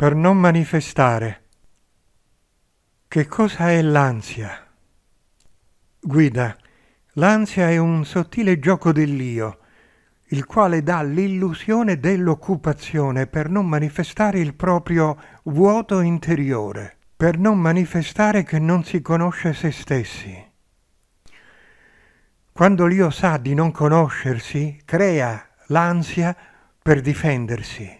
per non manifestare. Che cosa è l'ansia? Guida, l'ansia è un sottile gioco dell'io, il quale dà l'illusione dell'occupazione per non manifestare il proprio vuoto interiore, per non manifestare che non si conosce se stessi. Quando l'io sa di non conoscersi, crea l'ansia per difendersi.